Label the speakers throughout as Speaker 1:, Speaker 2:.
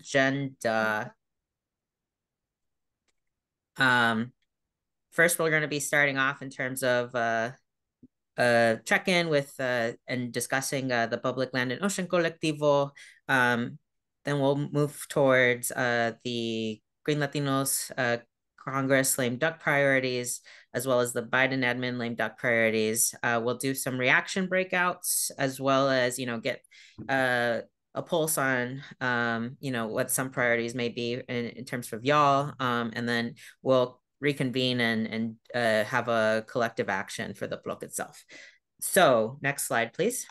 Speaker 1: agenda. Um, first, we're going to be starting off in terms of uh, a check-in with uh, and discussing uh, the public land and ocean colectivo. Um, then we'll move towards uh, the Green Latinos uh, Congress lame duck priorities, as well as the Biden admin lame duck priorities. Uh, we'll do some reaction breakouts as well as, you know, get uh, a pulse on um, you know what some priorities may be in, in terms of y'all um, and then we'll reconvene and and uh, have a collective action for the block itself so next slide please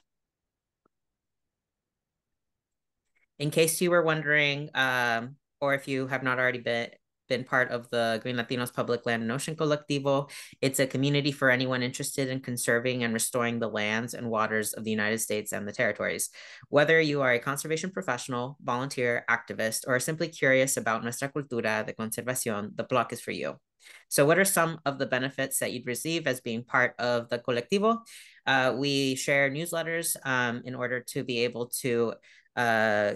Speaker 1: in case you were wondering um, or if you have not already been been part of the Green Latinos Public Land and Ocean Colectivo. It's a community for anyone interested in conserving and restoring the lands and waters of the United States and the territories. Whether you are a conservation professional, volunteer, activist, or simply curious about nuestra cultura de conservación, the block is for you. So, what are some of the benefits that you'd receive as being part of the Colectivo? Uh, we share newsletters um, in order to be able to uh,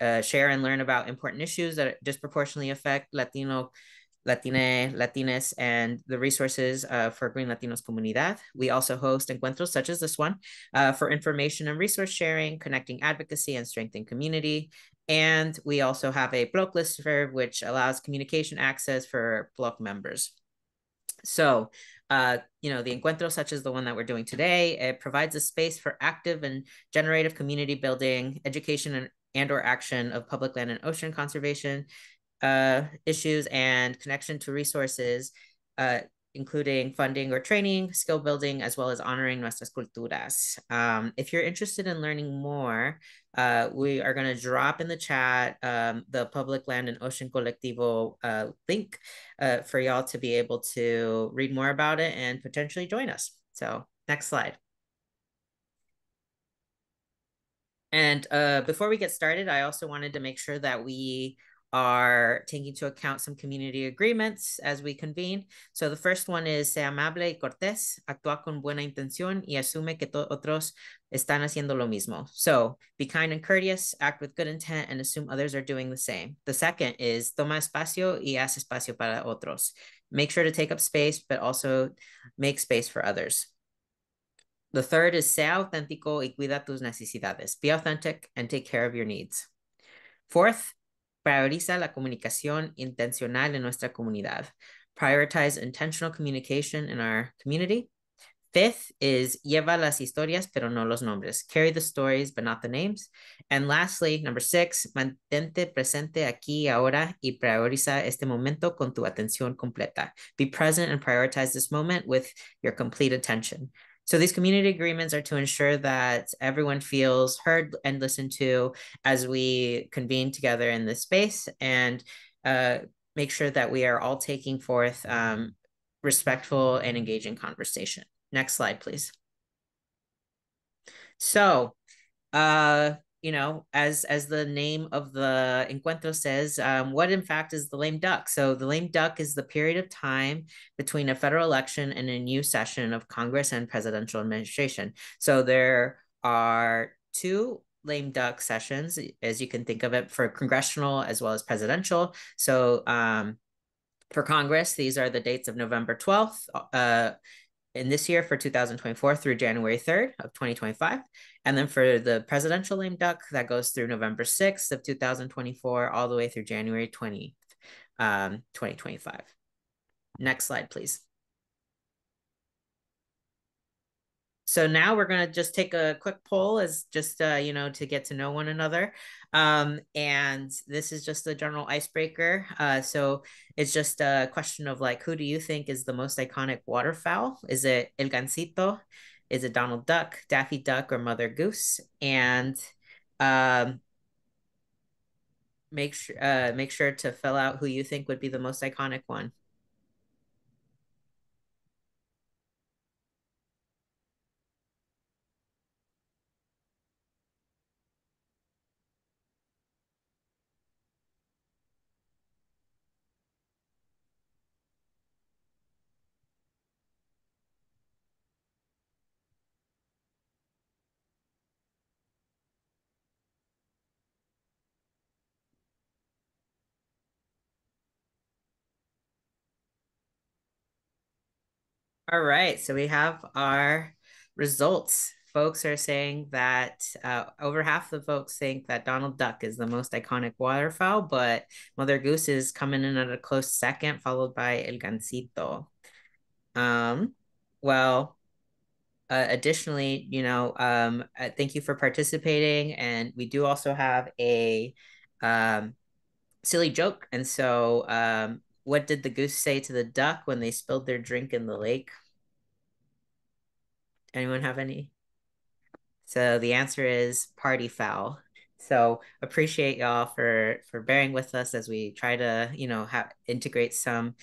Speaker 1: uh, share and learn about important issues that disproportionately affect Latino, Latine, Latines, and the resources uh, for Green Latinos Comunidad. We also host encuentros such as this one uh, for information and resource sharing, connecting advocacy, and strengthening community. And we also have a block list serve, which allows communication access for block members. So, uh, you know, the encuentro, such as the one that we're doing today, it provides a space for active and generative community building, education and and or action of public land and ocean conservation uh, issues and connection to resources, uh, including funding or training, skill building, as well as honoring nuestras culturas. Um, if you're interested in learning more, uh, we are going to drop in the chat um, the Public Land and Ocean Colectivo uh, link uh, for y'all to be able to read more about it and potentially join us. So next slide. And uh, before we get started, I also wanted to make sure that we are taking into account some community agreements as we convene. So the first one is amable y cortés, actúa con buena intención y asume que otros están haciendo lo mismo. So be kind and courteous, act with good intent, and assume others are doing the same. The second is toma espacio y haz espacio para otros. Make sure to take up space, but also make space for others. The third is sea auténtico y cuida tus necesidades. Be authentic and take care of your needs. Fourth, prioriza la comunicación intencional en nuestra comunidad. Prioritize intentional communication in our community. Fifth is lleva las historias, pero no los nombres. Carry the stories, but not the names. And lastly, number six, mantente presente aquí ahora y prioriza este momento con tu atención completa. Be present and prioritize this moment with your complete attention. So these community agreements are to ensure that everyone feels heard and listened to as we convene together in this space and uh, make sure that we are all taking forth um, respectful and engaging conversation. Next slide, please. So uh, you know, as as the name of the encuentro says, um, what in fact is the lame duck? So the lame duck is the period of time between a federal election and a new session of Congress and presidential administration. So there are two lame duck sessions, as you can think of it, for congressional as well as presidential. So um, for Congress, these are the dates of November 12th uh, in this year for 2024 through January 3rd of 2025. And then for the presidential lame duck, that goes through November 6th of 2024 all the way through January um, 20, um, 2025. Next slide, please. So now we're going to just take a quick poll as just, uh, you know, to get to know one another. Um, and this is just a general icebreaker. Uh, so it's just a question of like, who do you think is the most iconic waterfowl? Is it El Gancito? Is it Donald Duck, Daffy Duck, or Mother Goose? And um, make sure uh, make sure to fill out who you think would be the most iconic one. All right. So we have our results. Folks are saying that uh, over half the folks think that Donald Duck is the most iconic waterfowl, but Mother Goose is coming in at a close second, followed by El Gancito. Um, well, uh, additionally, you know, um, uh, thank you for participating. And we do also have a um, silly joke. And so, um, what did the goose say to the duck when they spilled their drink in the lake? Anyone have any? So the answer is party foul. So appreciate y'all for for bearing with us as we try to you know have integrate some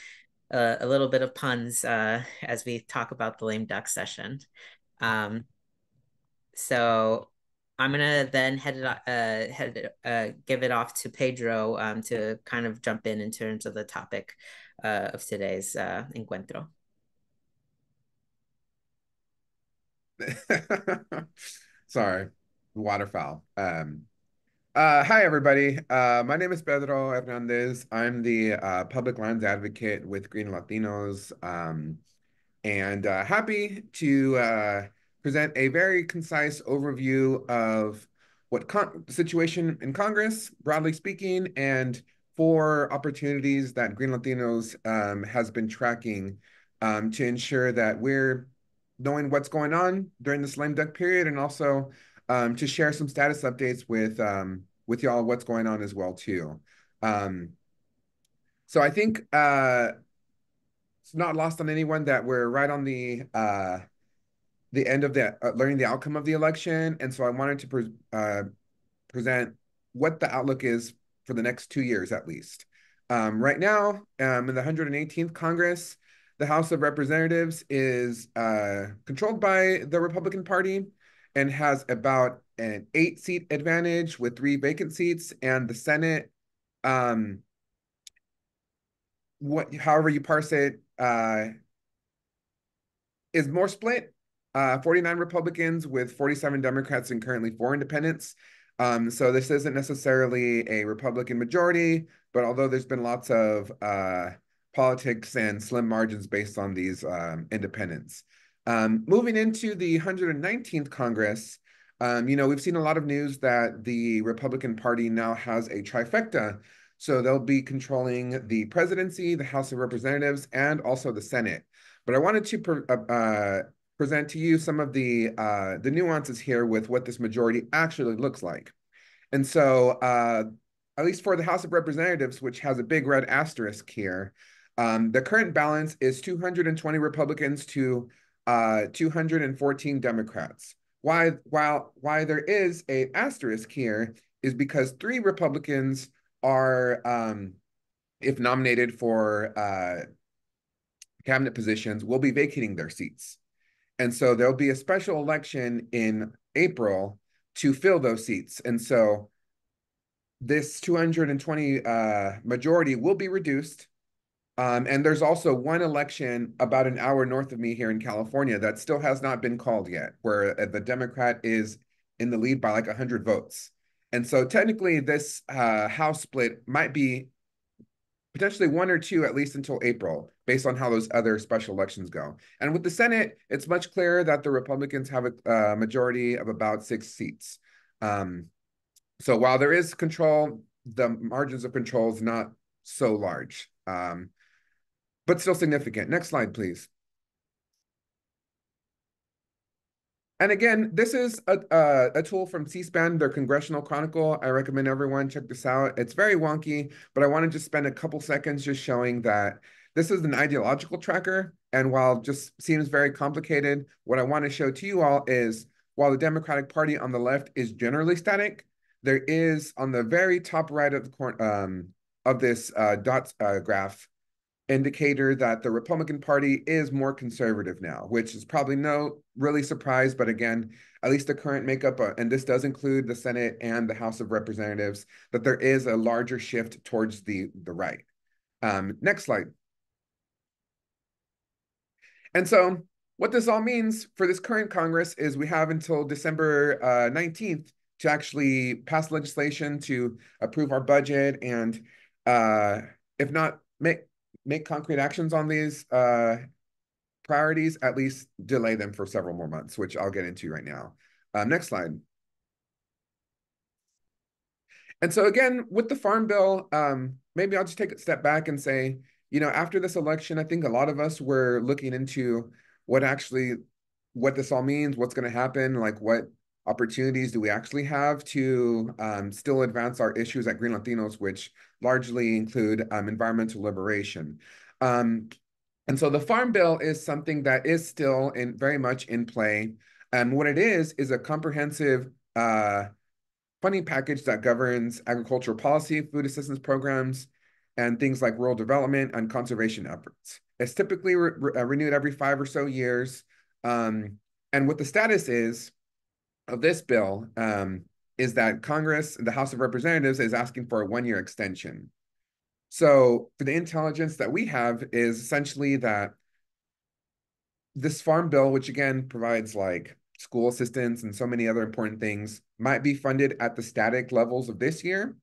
Speaker 1: uh, a little bit of puns uh, as we talk about the lame duck session. Um, so I'm gonna then head it uh, head uh, give it off to Pedro um, to kind of jump in in terms of the topic uh, of today's uh, encuentro.
Speaker 2: Sorry, waterfowl. Um, uh, hi, everybody. Uh, my name is Pedro Hernandez. I'm the uh, public lands advocate with Green Latinos, um, and uh, happy to uh, present a very concise overview of what situation in Congress, broadly speaking, and four opportunities that Green Latinos um, has been tracking um, to ensure that we're knowing what's going on during the slam dunk period and also um, to share some status updates with um, with y'all what's going on as well too. Um, so I think uh, it's not lost on anyone that we're right on the uh, the end of the uh, learning the outcome of the election, and so I wanted to pre uh, present what the outlook is for the next two years at least. Um, right now, um, in the 118th Congress, the House of Representatives is uh, controlled by the Republican Party and has about an eight seat advantage with three vacant seats, and the Senate, um, what however you parse it, uh, is more split. Uh, 49 Republicans with 47 Democrats and currently four independents. Um, so this isn't necessarily a Republican majority, but although there's been lots of uh, politics and slim margins based on these um, independents. Um, moving into the 119th Congress, um, you know, we've seen a lot of news that the Republican Party now has a trifecta. So they'll be controlling the presidency, the House of Representatives, and also the Senate. But I wanted to pre- uh, uh, present to you some of the uh, the nuances here with what this majority actually looks like. And so, uh, at least for the House of Representatives, which has a big red asterisk here, um, the current balance is 220 Republicans to uh, 214 Democrats. Why, while, why there is a asterisk here is because three Republicans are, um, if nominated for uh, cabinet positions, will be vacating their seats. And so there'll be a special election in April to fill those seats. And so this 220 uh, majority will be reduced um, and there's also one election about an hour north of me here in California that still has not been called yet, where uh, the Democrat is in the lead by like 100 votes. And so technically, this uh, House split might be potentially one or two, at least until April, based on how those other special elections go. And with the Senate, it's much clearer that the Republicans have a, uh, majority of about six seats. Um, so while there is control, the margins of control is not so large. Um, but still significant. Next slide, please. And again, this is a, a, tool from C-SPAN, their Congressional Chronicle. I recommend everyone check this out. It's very wonky, but I want to just spend a couple seconds just showing that this is an ideological tracker. And while just seems very complicated, what I want to show to you all is while the Democratic Party on the left is generally static, there is on the very top right of the corner um, of this uh, dot uh, graph indicator that the Republican Party is more conservative now, which is probably no really surprise. But again, at least the current makeup, uh, and this does include the Senate and the House of Representatives, that there is a larger shift towards the, the right. Um, next slide. And so what this all means for this current Congress is we have until December uh, 19th to actually pass legislation to approve our budget and uh, if not make make concrete actions on these uh, priorities, at least delay them for several more months, which I'll get into right now. Um, next slide. And so again, with the Farm Bill, um, maybe I'll just take a step back and say, you know, after this election, I think a lot of us were looking into what actually, what this all means, what's going to happen, like what opportunities do we actually have to um, still advance our issues at Green Latinos, which largely include um, environmental liberation. Um, and so the Farm Bill is something that is still in, very much in play. And um, what it is, is a comprehensive uh, funding package that governs agricultural policy, food assistance programs, and things like rural development and conservation efforts. It's typically re re uh, renewed every five or so years. Um, and what the status is of this bill um, is that Congress, the House of Representatives, is asking for a one year extension. So the intelligence that we have is essentially that this farm bill, which again provides like school assistance and so many other important things, might be funded at the static levels of this year.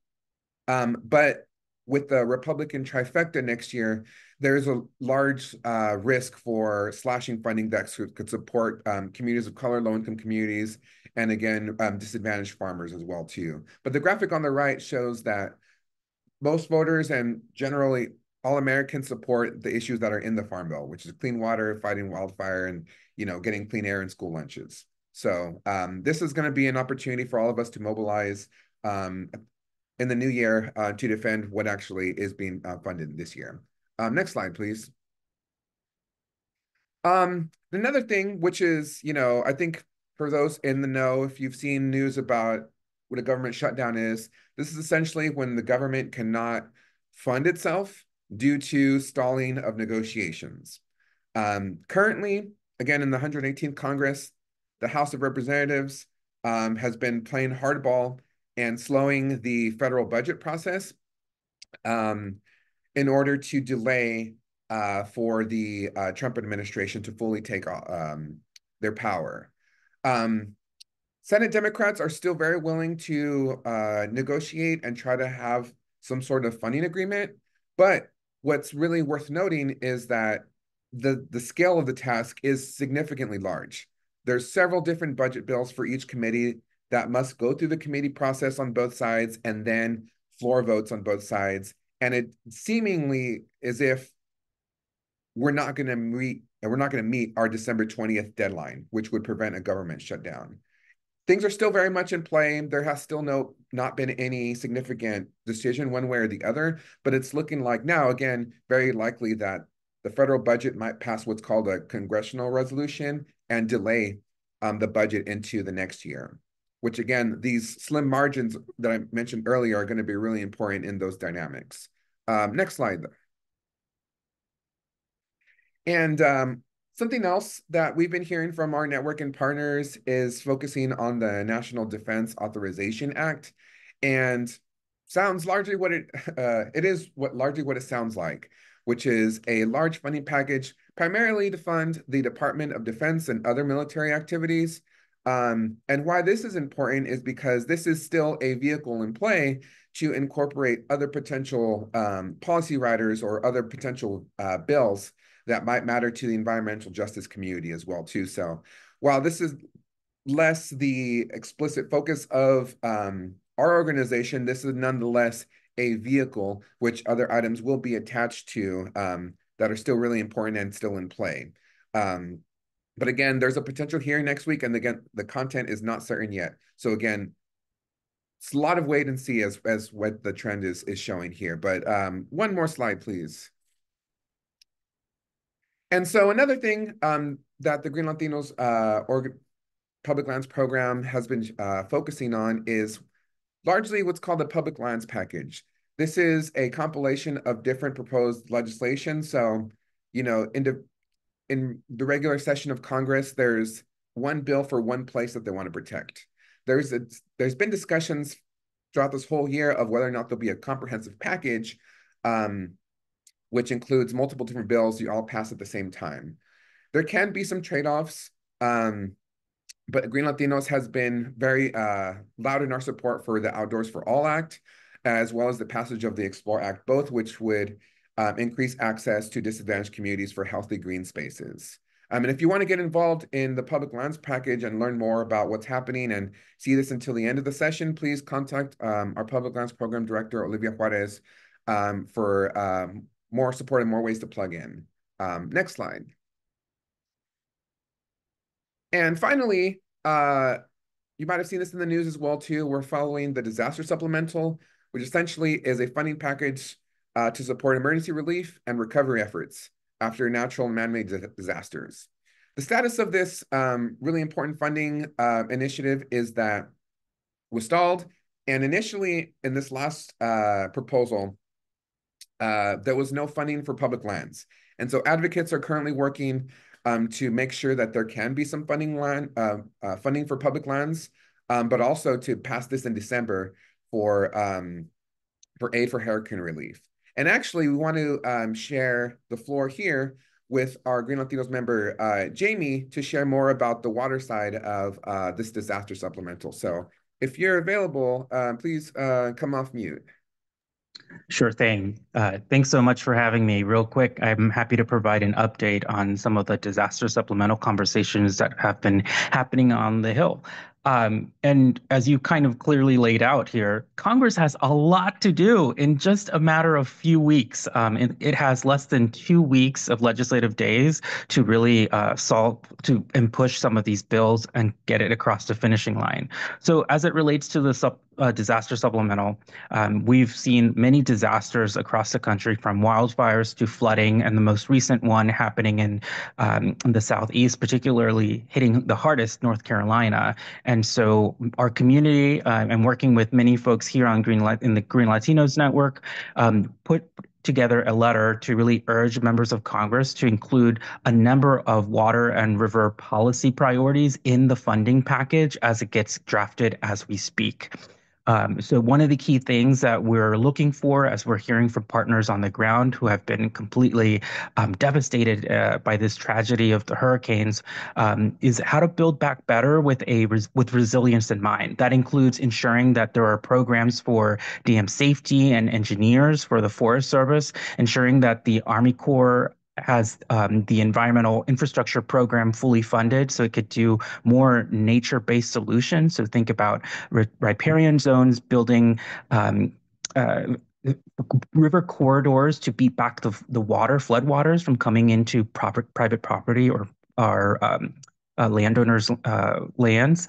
Speaker 2: Um, but with the Republican trifecta next year, there's a large uh, risk for slashing funding that could support um, communities of color, low income communities, and again, um, disadvantaged farmers as well too. But the graphic on the right shows that most voters and generally all Americans support the issues that are in the Farm Bill, which is clean water, fighting wildfire, and you know, getting clean air and school lunches. So um, this is going to be an opportunity for all of us to mobilize um, in the new year uh, to defend what actually is being uh, funded this year. Um, next slide, please. Um, another thing, which is, you know, I think for those in the know, if you've seen news about what a government shutdown is, this is essentially when the government cannot fund itself due to stalling of negotiations. Um, currently, again, in the 118th Congress, the House of Representatives um, has been playing hardball and slowing the federal budget process um, in order to delay uh, for the uh, Trump administration to fully take uh, um, their power. Um, Senate Democrats are still very willing to uh, negotiate and try to have some sort of funding agreement. But what's really worth noting is that the the scale of the task is significantly large. There's several different budget bills for each committee that must go through the committee process on both sides and then floor votes on both sides. And it seemingly as if we're not going to meet and we're not going to meet our December 20th deadline, which would prevent a government shutdown. Things are still very much in play. There has still no not been any significant decision one way or the other, but it's looking like now again very likely that the federal budget might pass what's called a congressional resolution and delay um, the budget into the next year. Which again, these slim margins that I mentioned earlier are going to be really important in those dynamics. Um, next slide. Though. And um, something else that we've been hearing from our network and partners is focusing on the National Defense Authorization Act, and sounds largely what it uh, it is what largely what it sounds like, which is a large funding package primarily to fund the Department of Defense and other military activities. Um, and why this is important is because this is still a vehicle in play to incorporate other potential um, policy riders or other potential uh, bills that might matter to the environmental justice community as well too. So while this is less the explicit focus of um, our organization, this is nonetheless a vehicle which other items will be attached to um, that are still really important and still in play. Um, but again, there's a potential hearing next week, and again, the content is not certain yet. So again, it's a lot of wait and see as as what the trend is is showing here. But um, one more slide, please. And so another thing um, that the Green Latinos uh, or Public Lands Program has been uh, focusing on is largely what's called the Public Lands Package. This is a compilation of different proposed legislation. So, you know, in the, in the regular session of Congress, there's one bill for one place that they want to protect. There's a, there's been discussions throughout this whole year of whether or not there'll be a comprehensive package. Um, which includes multiple different bills you all pass at the same time. There can be some trade-offs, um, but Green Latinos has been very uh, loud in our support for the Outdoors for All Act, as well as the passage of the Explore Act, both which would um, increase access to disadvantaged communities for healthy green spaces. Um, and if you want to get involved in the public lands package and learn more about what's happening and see this until the end of the session, please contact um, our public lands program director, Olivia Juarez, um, for um, more support and more ways to plug in. Um, next slide. And finally, uh, you might have seen this in the news as well too. We're following the disaster supplemental, which essentially is a funding package uh, to support emergency relief and recovery efforts after natural and man-made disasters. The status of this um, really important funding uh, initiative is that was stalled, and initially in this last uh, proposal, uh, there was no funding for public lands. And so advocates are currently working um, to make sure that there can be some funding land, uh, um, uh, funding for public lands, um, but also to pass this in December for um, for aid for hurricane relief. And actually, we want to um, share the floor here with our Green Latinos member, uh, Jamie, to share more about the water side of uh, this disaster supplemental. So if you're available, uh, please come off mute.
Speaker 3: Sure thing. Uh, thanks so much for having me. Real quick, I'm happy to provide an update on some of the disaster supplemental conversations that have been happening on the Hill. Um, and as you kind of clearly laid out here, Congress has a lot to do in just a matter of few weeks. Um, it, it, has less than two weeks of legislative days to really uh, solve to and push some of these bills and get it across the finishing line. So as it relates to the sub uh, disaster supplemental, um, we've seen many disasters across the country from wildfires to flooding, and the most recent one happening in, um, in the Southeast, particularly hitting the hardest North Carolina. And so, our community uh, and working with many folks here on Green La- in the Green Latinos Network um, put together a letter to really urge members of Congress to include a number of water and river policy priorities in the funding package as it gets drafted as we speak. Um, so One of the key things that we're looking for as we're hearing from partners on the ground who have been completely um, devastated uh, by this tragedy of the hurricanes um, is how to build back better with resilience in mind. That includes ensuring that there are programs for dam safety and engineers for the Forest Service, ensuring that the Army Corps has um, the environmental infrastructure program fully funded so it could do more nature-based solutions so think about riparian zones building um, uh, river corridors to beat back the, the water floodwaters from coming into proper, private property or, our um, uh, landowners' uh, lands.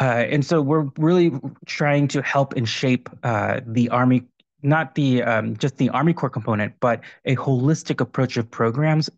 Speaker 3: Uh, and so we're really trying to help and shape uh, the Army not the um, just the Army Corps component, but a holistic approach of programs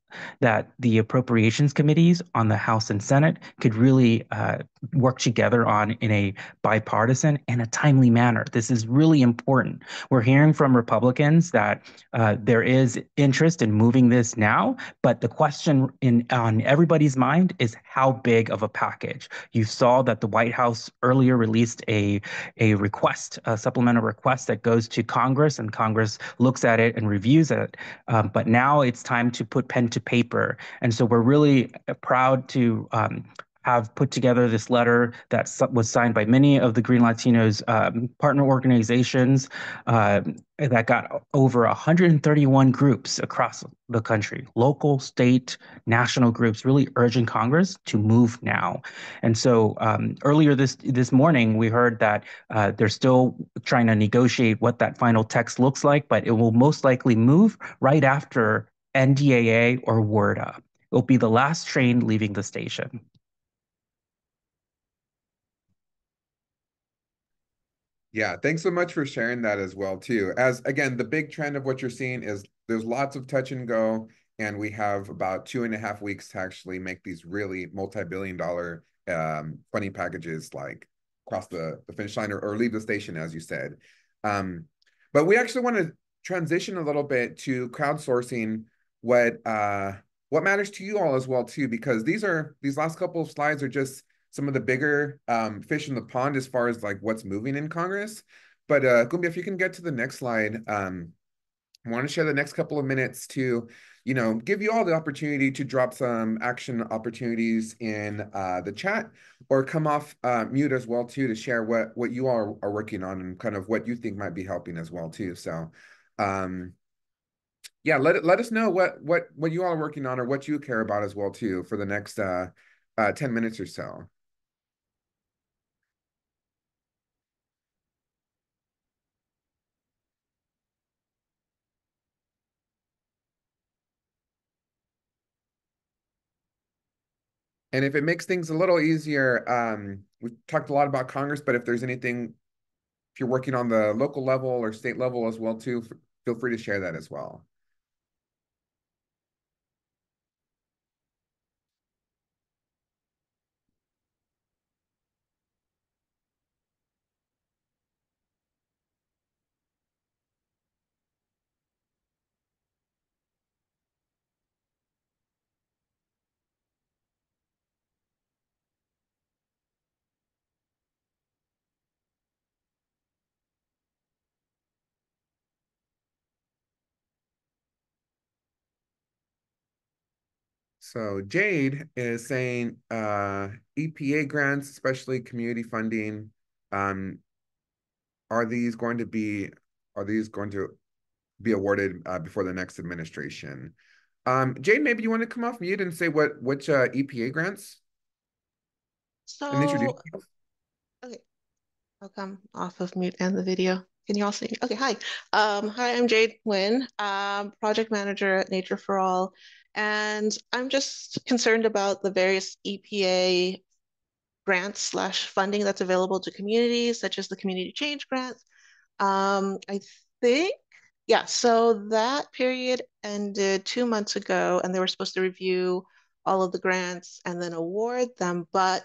Speaker 3: that the appropriations committees on the House and Senate could really uh, work together on in a bipartisan and a timely manner. This is really important. We're hearing from Republicans that uh, there is interest in moving this now, but the question in on everybody's mind is how big of a package. You saw that the White House earlier released a a request, a supplemental request that goes to Congress, and Congress looks at it and reviews it. Um, but now it's time to put pen to paper. And so we're really uh, proud to um, have put together this letter that was signed by many of the Green Latinos um, partner organizations uh, that got over 131 groups across the country, local, state, national groups, really urging Congress to move now. And so um, earlier this this morning, we heard that uh, they're still trying to negotiate what that final text looks like, but it will most likely move right after NDAA, or WERDA. It'll be the last train leaving the station.
Speaker 2: Yeah, thanks so much for sharing that as well too. As again, the big trend of what you're seeing is there's lots of touch and go, and we have about two and a half weeks to actually make these really multi-billion dollar um, funny packages like cross the, the finish line or, or leave the station, as you said. Um, but we actually want to transition a little bit to crowdsourcing what uh, what matters to you all as well too, because these are these last couple of slides are just some of the bigger um, fish in the pond as far as like what's moving in Congress. But uh, Gumbi, if you can get to the next slide, um, I want to share the next couple of minutes to, you know, give you all the opportunity to drop some action opportunities in uh, the chat or come off uh, mute as well too to share what what you all are, are working on and kind of what you think might be helping as well too. So, um, yeah, let let us know what what what you all are working on or what you care about as well too for the next uh, uh, ten minutes or so. And if it makes things a little easier, um, we've talked a lot about Congress, but if there's anything, if you're working on the local level or state level as well too, feel free to share that as well. So Jade is saying uh, EPA grants, especially community funding, um, are these going to be are these going to be awarded uh, before the next administration? Um, Jade, maybe you want to come off mute and say what which uh, EPA grants?
Speaker 4: So okay, I'll come off of mute and the video. Can you all see? Okay, hi. Um, hi, I'm Jade Nguyen, um, project manager at Nature for All, and I'm just concerned about the various EPA grants slash funding that's available to communities, such as the Community Change Grant. Um, I think, yeah, so that period ended two months ago, and they were supposed to review all of the grants and then award them. But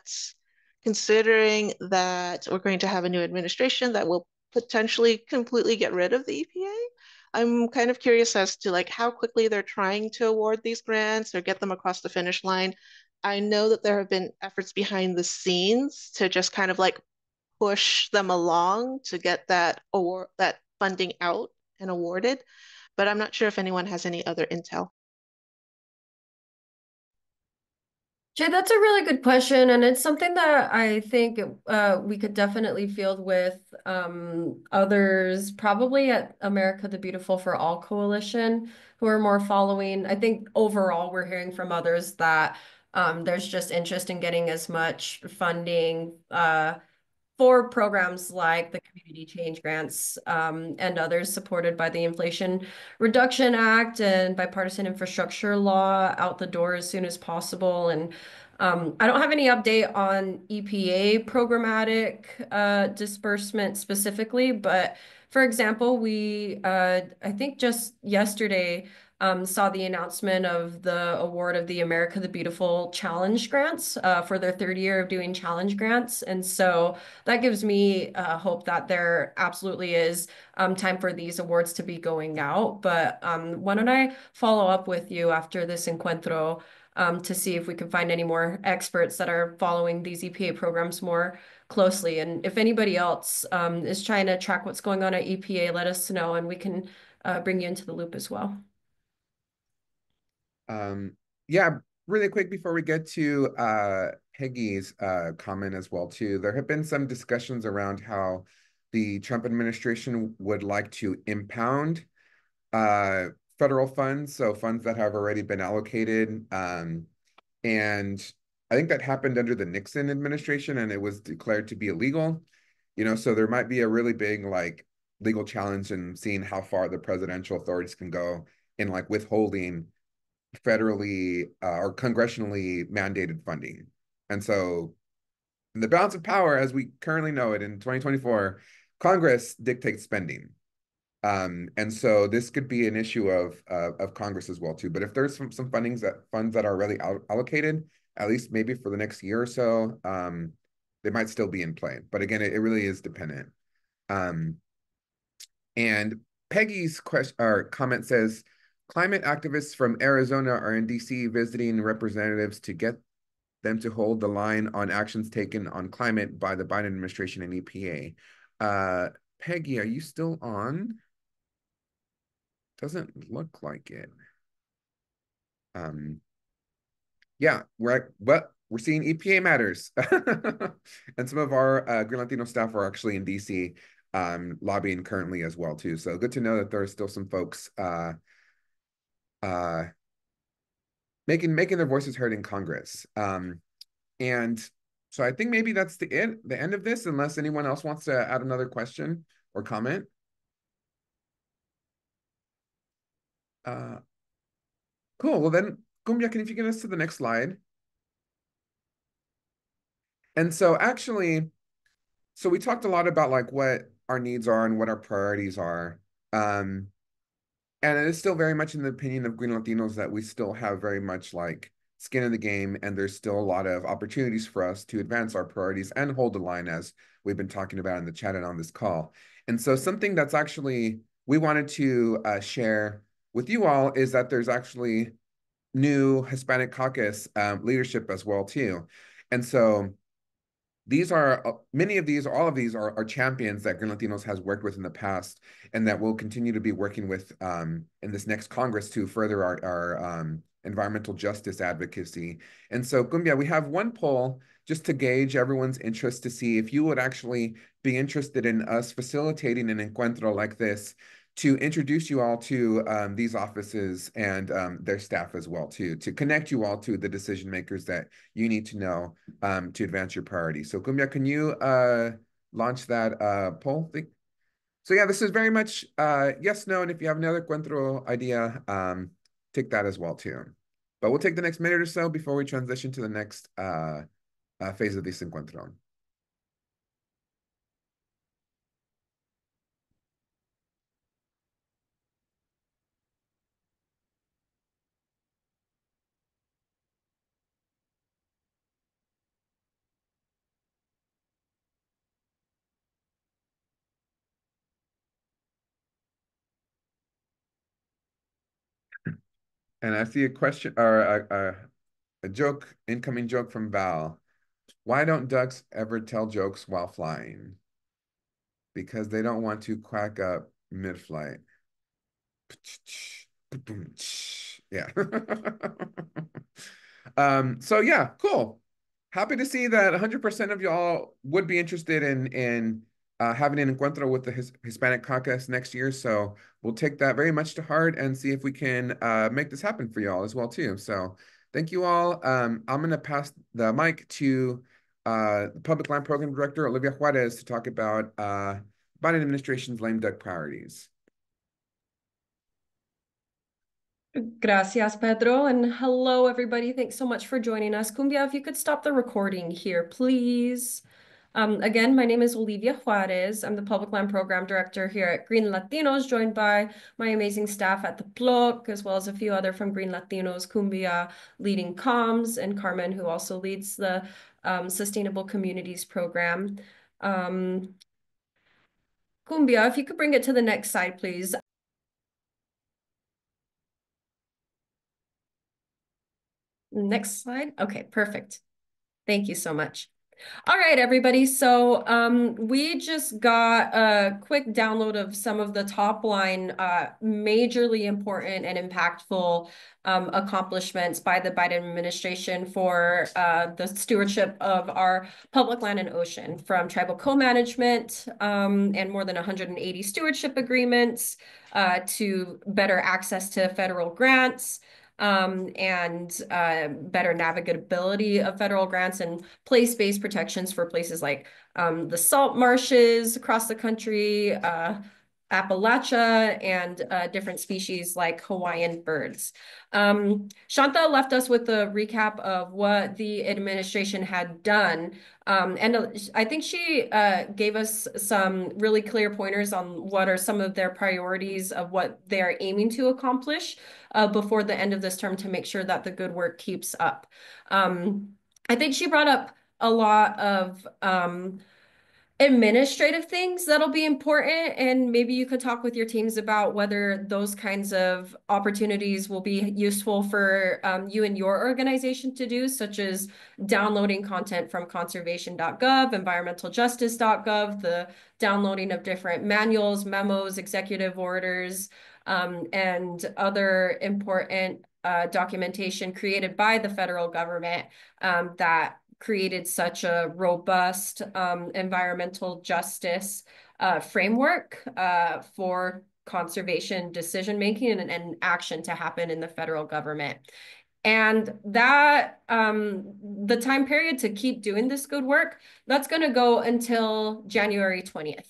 Speaker 4: considering that we're going to have a new administration that will potentially completely get rid of the EPA, I'm kind of curious as to like how quickly they're trying to award these grants or get them across the finish line. I know that there have been efforts behind the scenes to just kind of like push them along to get that award that funding out and awarded, but I'm not sure if anyone has any other intel.
Speaker 5: Jay, that's a really good question. And it's something that I think uh, we could definitely field with um, others, probably at America the Beautiful for All Coalition, who are more following. I think overall, we're hearing from others that um, there's just interest in getting as much funding uh, for programs like the change grants um, and others supported by the Inflation Reduction Act and bipartisan infrastructure law out the door as soon as possible. And um, I don't have any update on EPA programmatic uh, disbursement specifically, but for example, we, uh, I think just yesterday, um, saw the announcement of the award of the America the Beautiful Challenge Grants uh, for their third year of doing challenge grants. And so that gives me uh, hope that there absolutely is um, time for these awards to be going out. But um, why don't I follow up with you after this encuentro um, to see if we can find any more experts that are following these EPA programs more closely. And if anybody else um, is trying to track what's going on at EPA, let us know and we can uh, bring you into the loop as well.
Speaker 2: Um, yeah, really quick before we get to uh, Peggy's uh, comment as well too, there have been some discussions around how the Trump administration would like to impound uh, federal funds, so funds that have already been allocated. Um, and I think that happened under the Nixon administration and it was declared to be illegal. You know, so there might be a really big like legal challenge in seeing how far the presidential authorities can go in like withholding federally uh, or congressionally mandated funding. And so, the balance of power, as we currently know it in 2024, Congress dictates spending. Um, and so this could be an issue of uh, of Congress as well too. But if there's some some fundings that funds that are really allocated, at least maybe for the next year or so, um, they might still be in play. But again, it, it really is dependent. Um, and Peggy's question or comment says, Climate activists from Arizona are in DC visiting representatives to get them to hold the line on actions taken on climate by the Biden administration and EPA. Uh, Peggy, are you still on? Doesn't look like it. Um, yeah, we're but we're seeing EPA matters, and some of our uh, Green Latino staff are actually in DC um, lobbying currently as well too. So good to know that there are still some folks. Uh, uh, making making their voices heard in Congress. Um, and so I think maybe that's the end the end of this, unless anyone else wants to add another question or comment. Uh, cool. Well then, Gumbia, can if you get us to the next slide. And so actually, so we talked a lot about like what our needs are and what our priorities are. Um, and it is still very much in the opinion of Green Latinos that we still have very much like skin in the game, and there's still a lot of opportunities for us to advance our priorities and hold the line as we've been talking about in the chat and on this call. And so something that's actually we wanted to uh, share with you all is that there's actually new Hispanic caucus um, leadership as well too. And so these are uh, many of these, all of these are, are champions that Green Latinos has worked with in the past and that we'll continue to be working with um, in this next Congress to further our, our um, environmental justice advocacy. And so, Gumbia, we have one poll just to gauge everyone's interest to see if you would actually be interested in us facilitating an encuentro like this to introduce you all to um, these offices and um, their staff as well too, to connect you all to the decision makers that you need to know um, to advance your priority. So Kumya, can you uh, launch that uh, poll thing? So yeah, this is very much uh, yes, no, and if you have another Cuentro idea, um, take that as well too. But we'll take the next minute or so before we transition to the next uh, uh, phase of this encuentro. And I see a question or a, a, a joke, incoming joke from Val. Why don't ducks ever tell jokes while flying? Because they don't want to quack up mid-flight. Yeah. um, so yeah, cool. Happy to see that 100% of y'all would be interested in in uh, having an encuentro with the His Hispanic Caucus next year. So we'll take that very much to heart and see if we can uh, make this happen for y'all as well too. So thank you all. Um, I'm gonna pass the mic to uh, the Public Land Program Director Olivia Juarez to talk about uh, Biden administration's lame duck priorities.
Speaker 5: Gracias, Pedro, and hello, everybody. Thanks so much for joining us. Cumbia, if you could stop the recording here, please. Um, again, my name is Olivia Juarez. I'm the Public Land Program Director here at Green Latinos, joined by my amazing staff at the PLOC, as well as a few other from Green Latinos, Cumbia leading comms, and Carmen, who also leads the um, Sustainable Communities Program. Um, Cumbia, if you could bring it to the next slide, please. Next slide. Okay, perfect. Thank you so much. All right, everybody. So um, we just got a quick download of some of the top line, uh, majorly important and impactful um, accomplishments by the Biden administration for uh, the stewardship of our public land and ocean from tribal co-management um, and more than 180 stewardship agreements uh, to better access to federal grants, um, and uh, better navigability of federal grants and place-based protections for places like um, the salt marshes across the country, uh, Appalachia and uh, different species like Hawaiian birds. Um, Shanta left us with a recap of what the administration had done. Um, and uh, I think she uh, gave us some really clear pointers on what are some of their priorities of what they are aiming to accomplish uh, before the end of this term to make sure that the good work keeps up. Um, I think she brought up a lot of um, administrative things that'll be important and maybe you could talk with your teams about whether those kinds of opportunities will be useful for um, you and your organization to do such as downloading content from conservation.gov environmentaljustice.gov the downloading of different manuals memos executive orders um, and other important uh, documentation created by the federal government um, that created such a robust um, environmental justice uh, framework uh, for conservation decision making and, and action to happen in the federal government. And that um, the time period to keep doing this good work, that's going to go until January 20th.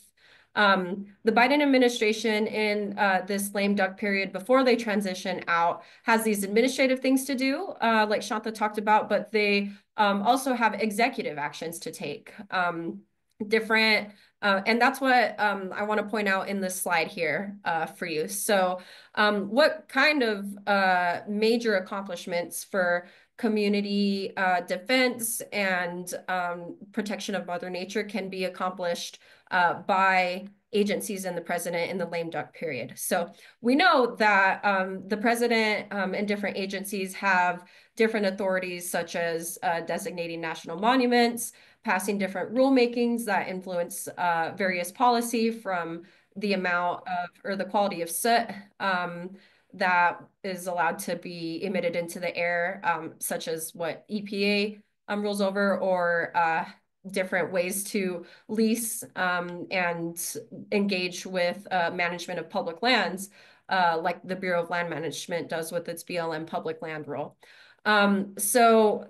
Speaker 5: Um, the Biden administration in uh, this lame duck period before they transition out has these administrative things to do, uh, like Shanta talked about, but they um, also have executive actions to take. Um, different uh, and that's what um, I want to point out in this slide here uh, for you. So um, what kind of uh, major accomplishments for community uh, defense and um, protection of Mother Nature can be accomplished uh, by agencies and the president in the lame duck period. So we know that um, the president um, and different agencies have different authorities, such as uh, designating national monuments, passing different rulemakings that influence uh, various policy from the amount of or the quality of soot um, that is allowed to be emitted into the air, um, such as what EPA um, rules over or uh, different ways to lease um, and engage with uh, management of public lands, uh, like the Bureau of Land Management does with its BLM public land rule. Um, so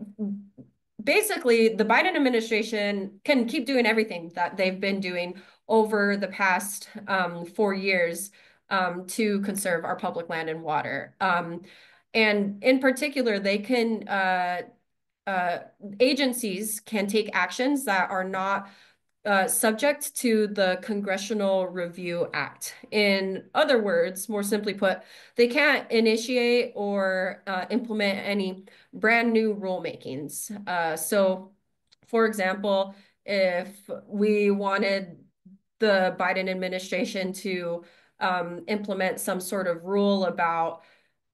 Speaker 5: basically, the Biden administration can keep doing everything that they've been doing over the past um, four years um, to conserve our public land and water. Um, and in particular, they can, uh, uh, agencies can take actions that are not uh, subject to the Congressional Review Act. In other words, more simply put, they can't initiate or uh, implement any brand new rulemakings. Uh, so, for example, if we wanted the Biden administration to um, implement some sort of rule about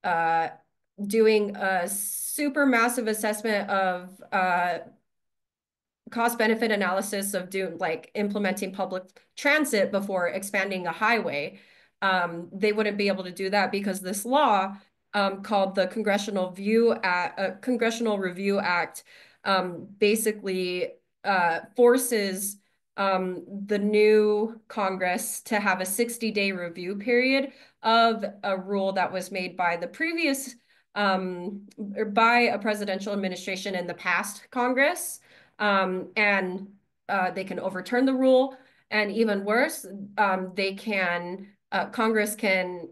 Speaker 5: uh, doing a super massive assessment of uh, cost benefit analysis of doing like implementing public transit before expanding a highway. Um, they wouldn't be able to do that because this law um, called the Congressional View at uh, Congressional Review Act um, basically uh, forces um, the new Congress to have a 60 day review period of a rule that was made by the previous, um, or by a presidential administration in the past Congress. Um, and uh, they can overturn the rule. And even worse, um, they can, uh, Congress can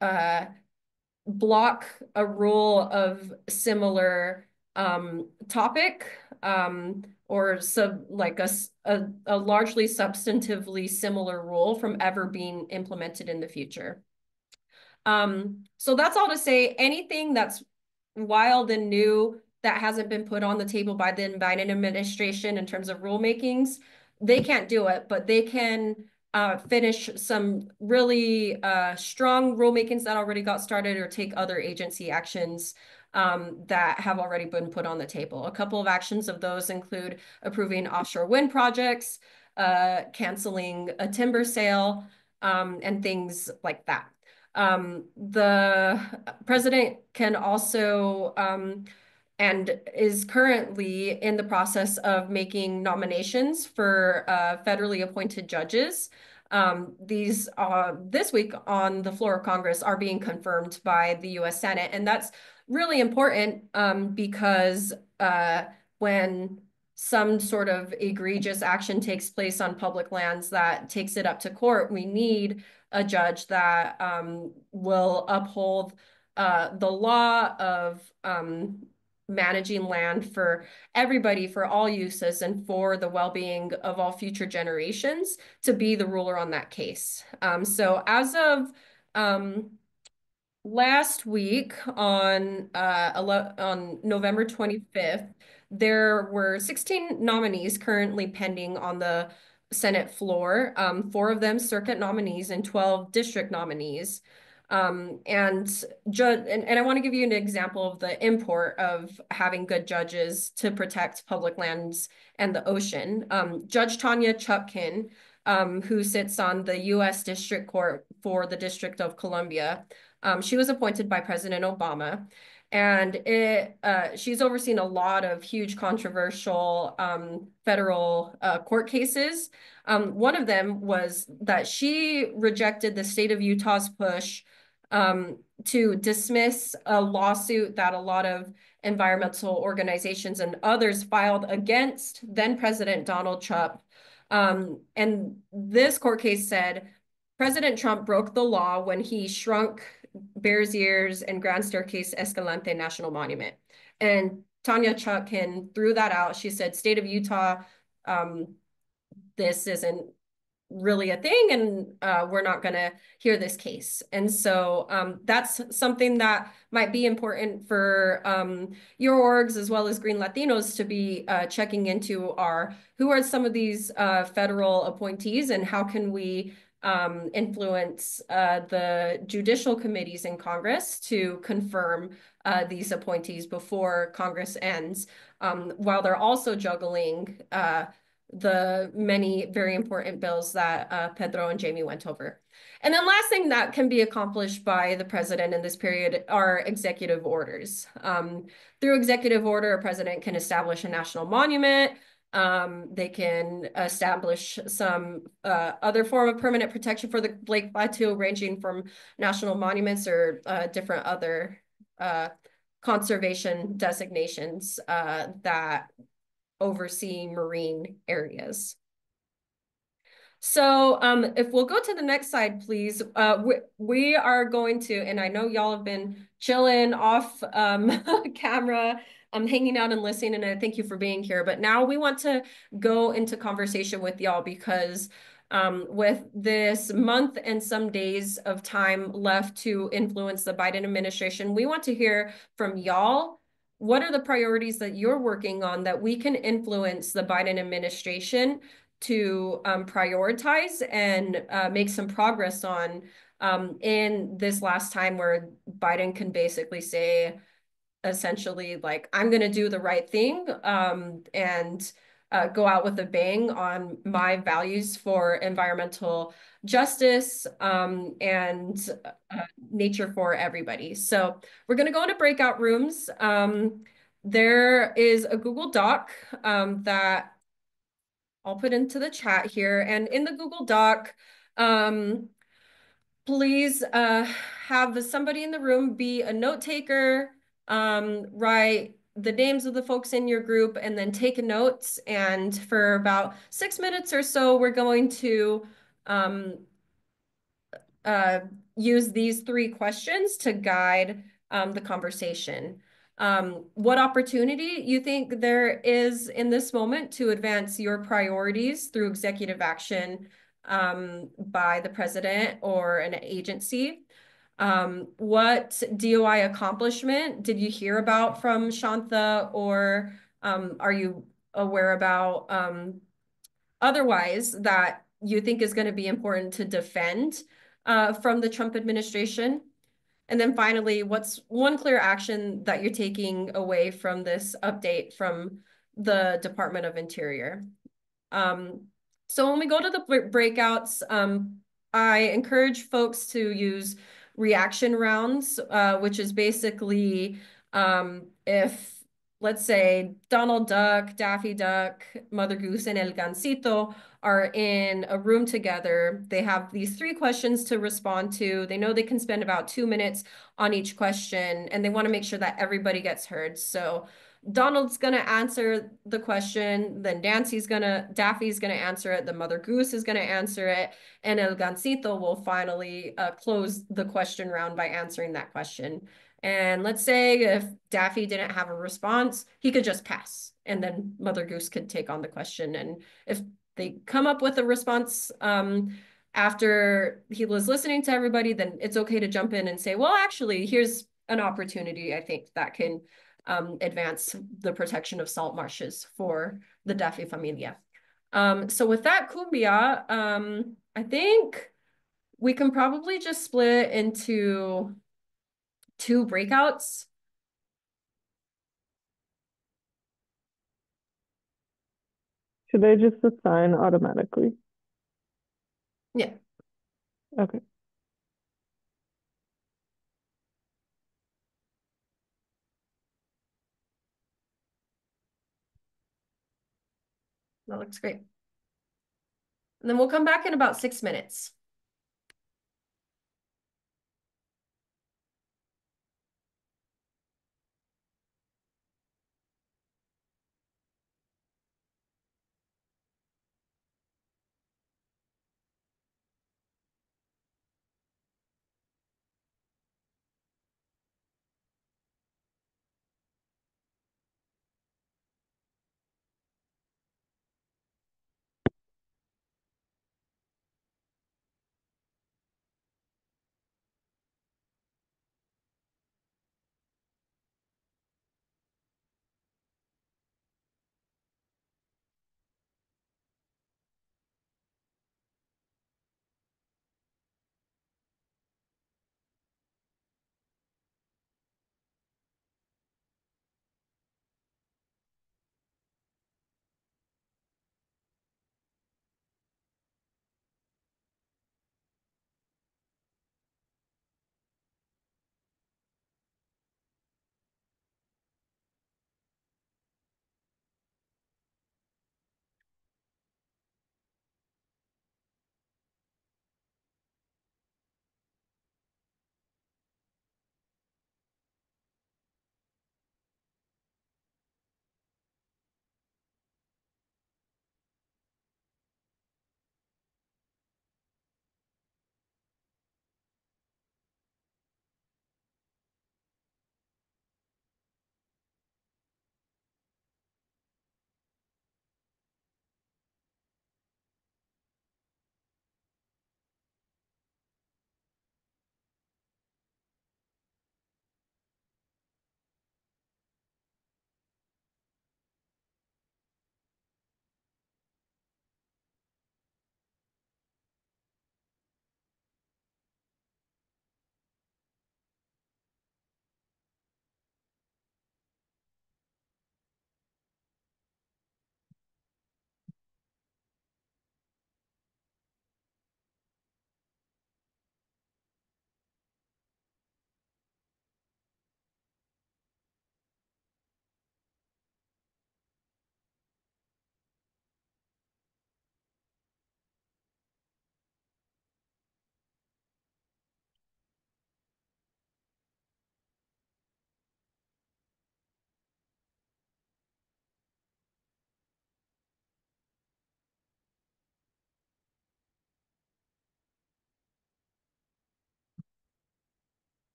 Speaker 5: uh, block a rule of similar um, topic um, or sub like a, a, a largely substantively similar rule from ever being implemented in the future. Um, so that's all to say anything that's wild and new that hasn't been put on the table by the Biden administration in terms of rulemakings, they can't do it, but they can uh, finish some really uh, strong rulemakings that already got started or take other agency actions um, that have already been put on the table. A couple of actions of those include approving offshore wind projects, uh, canceling a timber sale, um, and things like that. Um, the president can also um, and is currently in the process of making nominations for uh, federally appointed judges. Um, these uh, this week on the floor of Congress are being confirmed by the U.S. Senate, and that's really important um, because uh, when some sort of egregious action takes place on public lands that takes it up to court, we need a judge that um, will uphold uh, the law of um, managing land for everybody, for all uses, and for the well being of all future generations to be the ruler on that case. Um, so, as of um, last week on uh, on November 25th, there were 16 nominees currently pending on the Senate floor, um, four of them circuit nominees and 12 district nominees. Um, and, ju- and, and I want to give you an example of the import of having good judges to protect public lands and the ocean. Um, Judge Tanya Chupkin, um, who sits on the U.S. District Court for the District of Columbia, um, she was appointed by President Obama. And it, uh, she's overseen a lot of huge controversial um, federal uh, court cases. Um, one of them was that she rejected the state of Utah's push um, to dismiss a lawsuit that a lot of environmental organizations and others filed against then President Donald Trump. Um, and this court case said President Trump broke the law when he shrunk Bears Ears and Grand Staircase Escalante National Monument. And Tanya Chutkin threw that out. She said, state of Utah, um, this isn't really a thing and uh, we're not going to hear this case. And so um, that's something that might be important for um, your orgs as well as Green Latinos to be uh, checking into are who are some of these uh, federal appointees and how can we um, influence uh, the judicial committees in Congress to confirm uh, these appointees before Congress ends, um, while they're also juggling uh, the many very important bills that uh, Pedro and Jamie went over. And then last thing that can be accomplished by the president in this period are executive orders. Um, through executive order, a president can establish a national monument, um, they can establish some uh, other form of permanent protection for the Lake Plateau, ranging from national monuments or uh, different other uh, conservation designations uh, that oversee marine areas. So um, if we'll go to the next slide, please, uh, we, we are going to, and I know y'all have been chilling off um, camera I'm hanging out and listening, and I thank you for being here. But now we want to go into conversation with y'all because um, with this month and some days of time left to influence the Biden administration, we want to hear from y'all. What are the priorities that you're working on that we can influence the Biden administration to um, prioritize and uh, make some progress on um, in this last time where Biden can basically say, essentially like i'm going to do the right thing um, and uh, go out with a bang on my values for environmental justice um, and uh, nature for everybody so we're going to go into breakout rooms um, there is a google doc um, that i'll put into the chat here and in the google doc um, please uh, have somebody in the room be a note taker um, write the names of the folks in your group and then take notes. And for about six minutes or so, we're going to um, uh, use these three questions to guide um, the conversation. Um, what opportunity you think there is in this moment to advance your priorities through executive action um, by the president or an agency? Um, what DOI accomplishment did you hear about from Shantha or um, are you aware about um, otherwise that you think is going to be important to defend uh, from the Trump administration? And then finally, what's one clear action that you're taking away from this update from the Department of Interior? Um, so when we go to the breakouts, um, I encourage folks to use reaction rounds, uh, which is basically um, if, let's say, Donald Duck, Daffy Duck, Mother Goose, and El Gansito are in a room together. They have these three questions to respond to. They know they can spend about two minutes on each question, and they want to make sure that everybody gets heard. So Donald's going to answer the question, then Dancy's going to, Daffy's going to answer it, the Mother Goose is going to answer it, and El Gancito will finally uh, close the question round by answering that question. And let's say if Daffy didn't have a response, he could just pass, and then Mother Goose could take on the question. And if they come up with a response, um, after he was listening to everybody, then it's okay to jump in and say, well, actually, here's an opportunity I think that can um, advance the protection of salt marshes for the Dafi familia. Um, so with that cumbia, um, I think we can probably just split into two breakouts.
Speaker 4: Should I just assign automatically? Yeah. Okay.
Speaker 5: That looks great. And then we'll come back in about six minutes.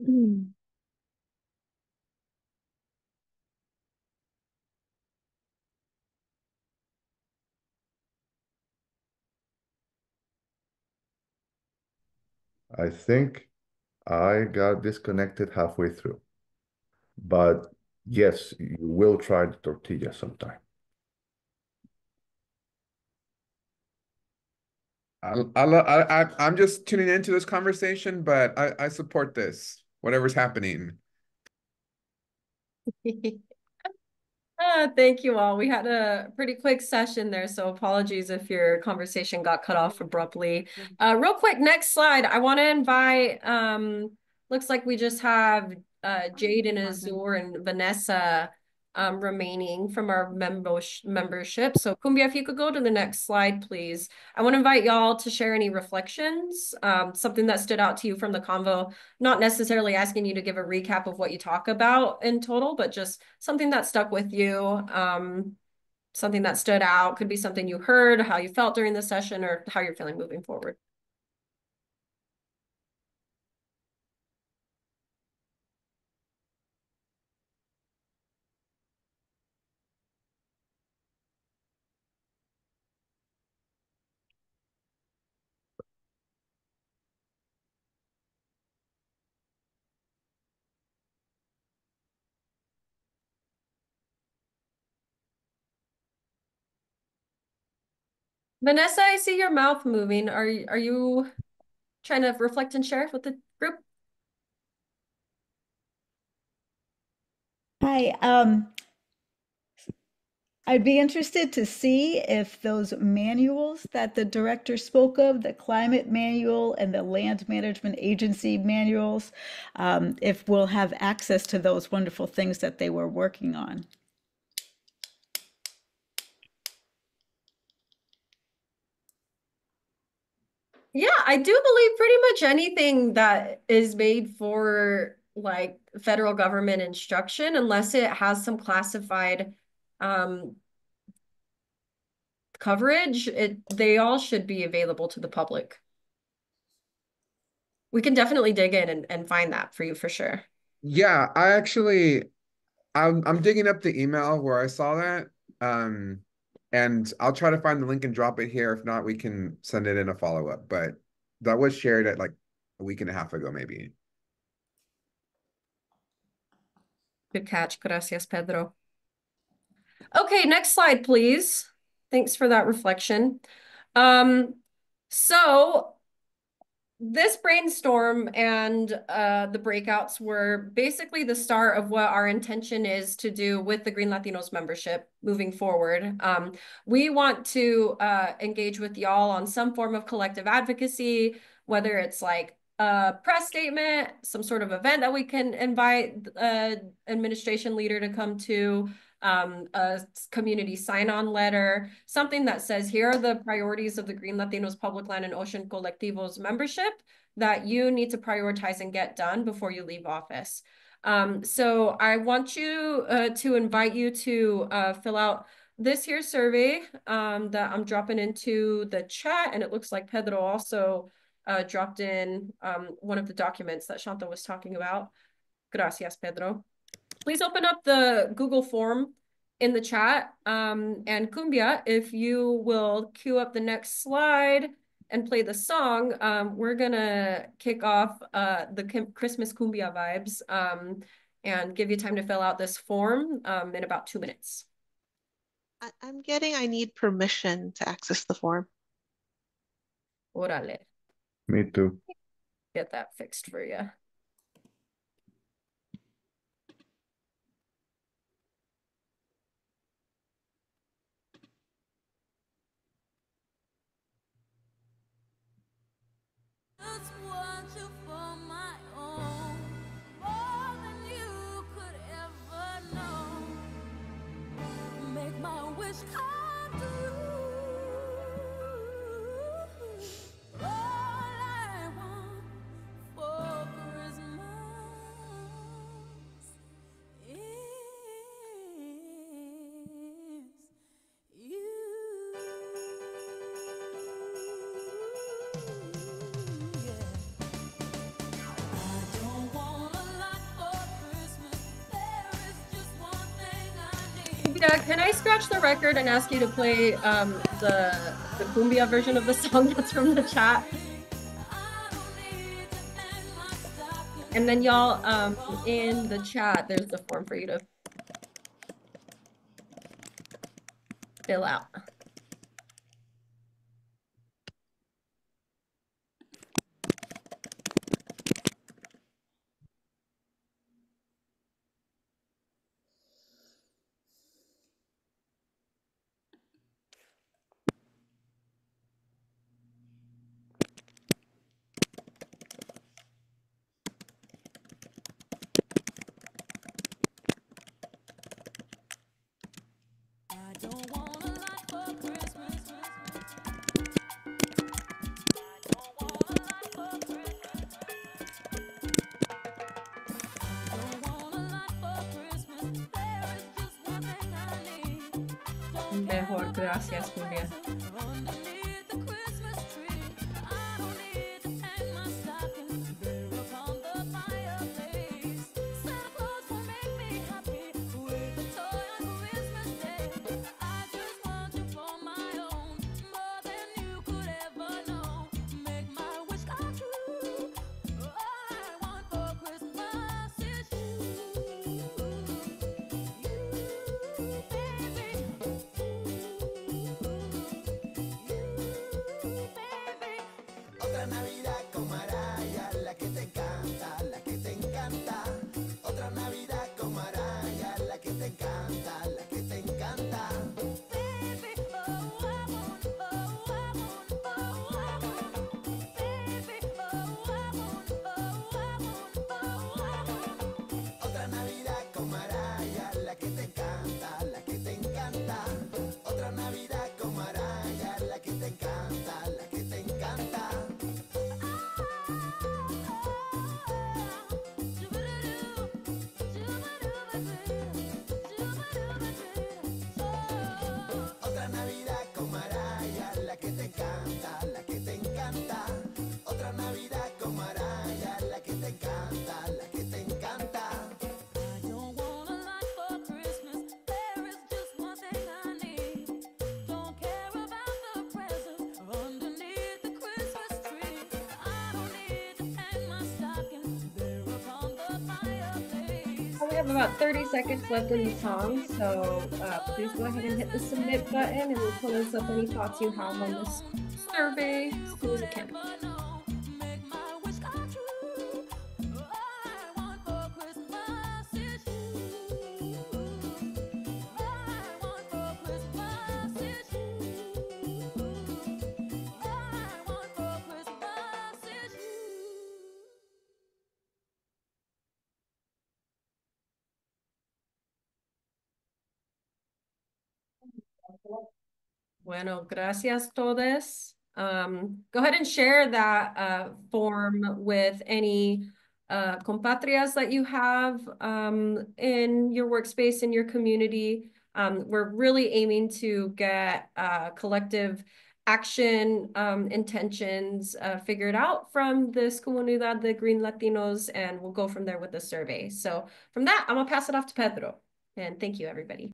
Speaker 6: Mm.
Speaker 3: I think I got disconnected halfway through.
Speaker 1: But yes, you will try the tortilla sometime.
Speaker 2: I, I, I, I'm just tuning into this conversation, but I, I support this whatever's happening.
Speaker 5: oh, thank you all. We had a pretty quick session there, so apologies if your conversation got cut off abruptly. Uh, real quick, next slide. I want to invite, um, looks like we just have uh, Jade and Azure and Vanessa um, remaining from our membership. So Kumbia, if you could go to the next slide, please. I want to invite y'all to share any reflections, um, something that stood out to you from the convo, not necessarily asking you to give a recap of what you talk about in total, but just something that stuck with you, um, something that stood out, could be something you heard, how you felt during the session, or how you're feeling moving forward. Vanessa, I see your mouth moving. Are are you trying to reflect and share with the group?
Speaker 4: Hi. Um, I'd be interested to see if those manuals that the director spoke of, the climate manual and the land management agency manuals, um, if we'll have access to those wonderful things that they were working on.
Speaker 6: Yeah, I do
Speaker 5: believe pretty much anything that is made for like federal government instruction, unless it has some classified um, coverage, it they all should be available to the public. We can definitely dig in and, and find that for you for sure.
Speaker 2: Yeah, I actually I'm I'm digging up the email where I saw that. Um and I'll try to find the link and drop it here. If not, we can send it in a follow up. But that was shared at like a week and a half ago, maybe.
Speaker 5: Good catch. Gracias, Pedro. Okay, next slide, please. Thanks for that reflection. Um, so this brainstorm and uh, the breakouts were basically the start of what our intention is to do with the Green Latinos membership moving forward. Um, we want to uh, engage with y'all on some form of collective advocacy, whether it's like a press statement, some sort of event that we can invite uh, administration leader to come to, um, a community sign-on letter, something that says, here are the priorities of the Green Latinos Public Land and Ocean Colectivos membership that you need to prioritize and get done before you leave office. Um, so I want you uh, to invite you to uh, fill out this here survey um, that I'm dropping into the chat. And it looks like Pedro also uh, dropped in um, one of the documents that Shanta was talking about. Gracias, Pedro please open up the Google form in the chat. Um, and Kumbia, if you will queue up the next slide and play the song, um, we're gonna kick off uh, the Christmas Kumbia vibes um, and give you time to fill out this form um, in about two minutes.
Speaker 4: I I'm getting I need permission to access the form.
Speaker 5: Orale. Me too. Get that fixed for you. want to scratch the record and ask you to play um, the the cumbia version of the song that's from the chat. And then y'all, um, in the chat, there's the form for you to fill out. Mejor, gracias, Julia. about 30 seconds left in the song, so uh, please go ahead and hit the submit button and we'll pull us up any thoughts you have on this
Speaker 6: survey as
Speaker 5: Bueno, gracias todos. Um, go ahead and share that uh, form with any uh, compatrias that you have um, in your workspace, in your community. Um, we're really aiming to get uh, collective action um, intentions uh, figured out from this comunidad the Green Latinos, and we'll go from there with the survey. So from that, I'm gonna pass it off to Pedro. And thank you, everybody.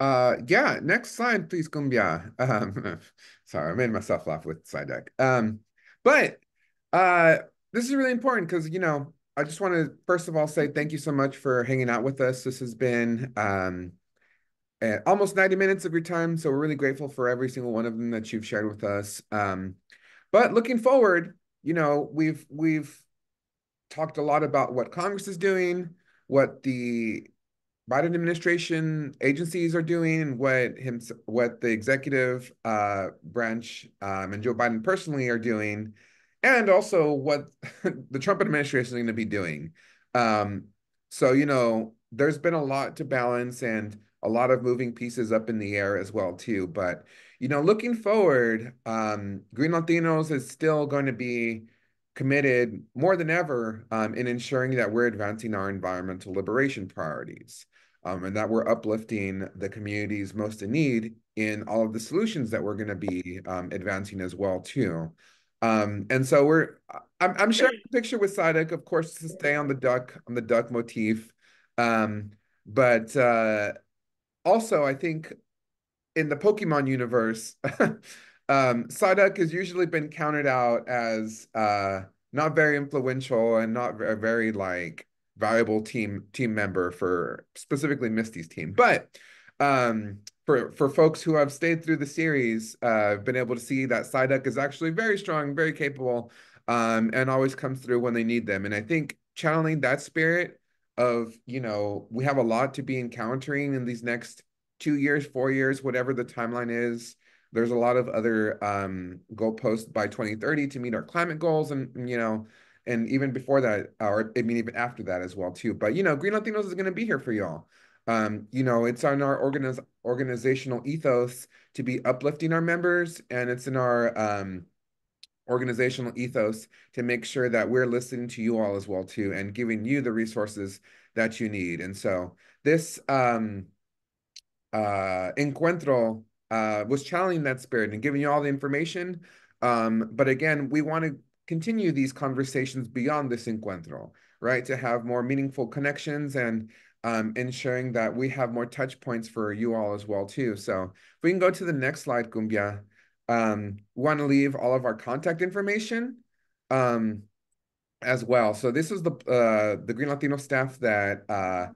Speaker 2: Uh, yeah, next slide, please, Cumbia. Um, sorry, I made myself laugh with slide deck. Um, but uh, this is really important because, you know, I just want to, first of all, say thank you so much for hanging out with us. This has been um, almost 90 minutes of your time. So we're really grateful for every single one of them that you've shared with us. Um, but looking forward, you know, we've, we've talked a lot about what Congress is doing, what the Biden administration agencies are doing, what him, what the executive uh, branch um, and Joe Biden personally are doing, and also what the Trump administration is going to be doing. Um, so you know, there's been a lot to balance and a lot of moving pieces up in the air as well too. But you know, looking forward, um, Green Latinos is still going to be committed more than ever um, in ensuring that we're advancing our environmental liberation priorities um, and that we're uplifting the communities most in need in all of the solutions that we're going to be um, advancing as well too. Um, and so we're, I'm, I'm sharing a picture with Sadek, of course, to stay on the duck, on the duck motif. Um, but uh, also, I think in the Pokemon universe, um, has usually been counted out as uh, not very influential and not a very like valuable team team member for specifically Misty's team. But um, for for folks who have stayed through the series, uh, been able to see that Psyduck is actually very strong, very capable, um, and always comes through when they need them. And I think channeling that spirit of you know we have a lot to be encountering in these next two years, four years, whatever the timeline is. There's a lot of other um, goalposts by 2030 to meet our climate goals, and you know, and even before that, or I mean, even after that as well too. But you know, Green Latinos is going to be here for y'all. Um, you know, it's on our organiz- organizational ethos to be uplifting our members, and it's in our um, organizational ethos to make sure that we're listening to you all as well too, and giving you the resources that you need. And so this um, uh, encuentro uh, was challenging that spirit and giving you all the information. Um, but again, we want to continue these conversations beyond this encuentro, right? To have more meaningful connections and um, ensuring that we have more touch points for you all as well too. So if we can go to the next slide, Gumbia. Um, want to leave all of our contact information um, as well. So this is the uh, the Green Latino staff that uh,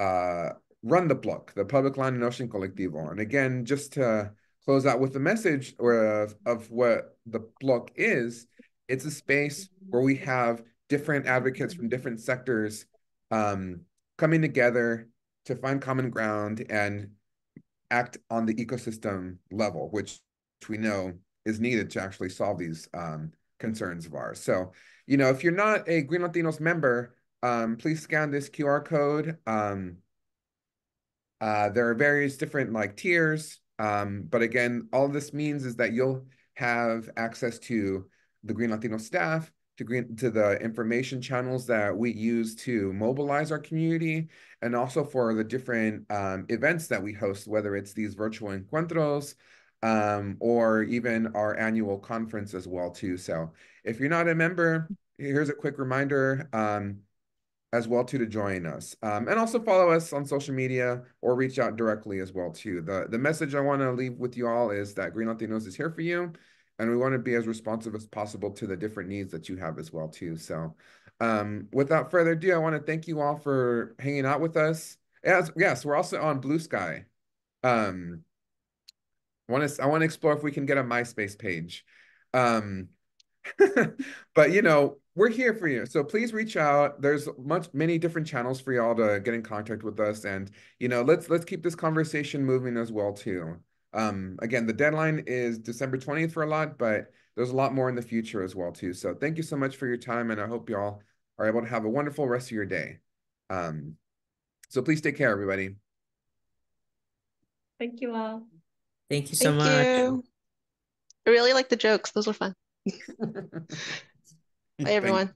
Speaker 2: uh, Run the Block, the Public Land Notion Colectivo. And again, just to close out with the message or of, uh, of what the block is, it's a space where we have different advocates from different sectors um, coming together to find common ground and act on the ecosystem level, which we know is needed to actually solve these um, concerns of ours. So, you know, if you're not a Green Latinos member, um, please scan this QR code. Um, uh, there are various different like tiers. Um, but again, all this means is that you'll have access to the Green Latino staff, to green to the information channels that we use to mobilize our community and also for the different um, events that we host whether it's these virtual encuentros um, or even our annual conference as well too so if you're not a member here's a quick reminder um, as well too to join us um, and also follow us on social media or reach out directly as well too the the message i want to leave with you all is that green latinos is here for you and we want to be as responsive as possible to the different needs that you have as well too so um, without further ado i want to thank you all for hanging out with us as yes we're also on blue sky um, i want to i want to explore if we can get a myspace page um, but you know we're here for you. So please reach out. There's much many different channels for y'all to get in contact with us, and you know, let's let's keep this conversation moving as well too. Um, again, the deadline is December 20th for a lot, but there's a lot more in the future as well too. So thank you so much for your time, and I hope y'all are able to have a wonderful rest of your day. Um, so please take care, everybody.
Speaker 4: Thank you all.
Speaker 2: Thank you so Thank much.
Speaker 4: You. I really like the jokes. Those were fun. Bye, everyone.